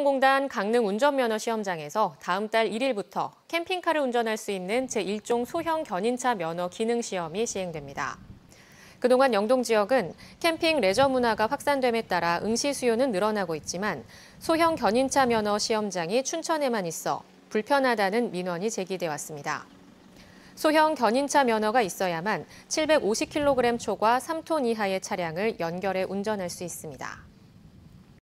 교통공단 강릉 운전면허 시험장에서 다음 달 1일부터 캠핑카를 운전할 수 있는 제1종 소형 견인차 면허 기능 시험이 시행됩니다. 그동안 영동 지역은 캠핑 레저 문화가 확산됨에 따라 응시 수요는 늘어나고 있지만 소형 견인차 면허 시험장이 춘천에만 있어 불편하다는 민원이 제기돼 왔습니다. 소형 견인차 면허가 있어야만 750kg 초과 3톤 이하의 차량을 연결해 운전할 수 있습니다.